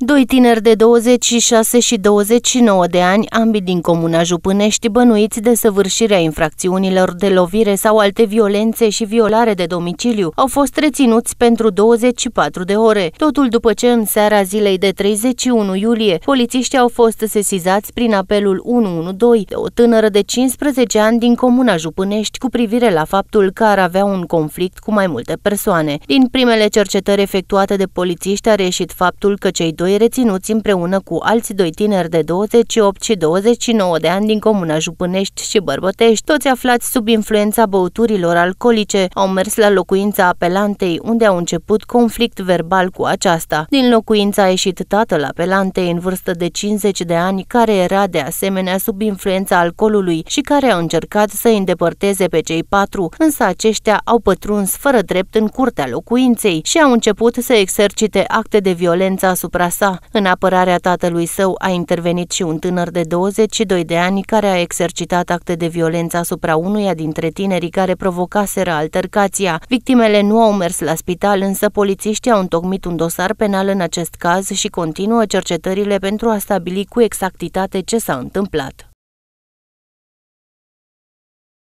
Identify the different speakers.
Speaker 1: Doi tineri de 26 și 29 de ani, ambii din comuna Jupânești, bănuiți de săvârșirea infracțiunilor de lovire sau alte violențe și violare de domiciliu, au fost reținuți pentru 24 de ore. Totul după ce în seara zilei de 31 iulie, polițiștii au fost sesizați prin apelul 112 de o tânără de 15 ani din comuna Jupânești cu privire la faptul că ar avea un conflict cu mai multe persoane. Din primele cercetări efectuate de polițiști a reieșit faptul că cei doi doi reținuți împreună cu alți doi tineri de 28 și 29 de ani din comuna Jupânești și Bărbătești, toți aflați sub influența băuturilor alcoolice, au mers la locuința apelantei, unde au început conflict verbal cu aceasta. Din locuința a ieșit tatăl apelantei în vârstă de 50 de ani, care era de asemenea sub influența alcoolului și care a încercat să îi îndepărteze pe cei patru, însă aceștia au pătruns fără drept în curtea locuinței și au început să exercite acte de violență asupra sa. În apărarea tatălui său a intervenit și un tânăr de 22 de ani care a exercitat acte de violență asupra unuia dintre tinerii care provocaseră altercația. Victimele nu au mers la spital, însă polițiștii au întocmit un dosar penal în acest caz și continuă cercetările pentru a stabili cu exactitate ce s-a întâmplat.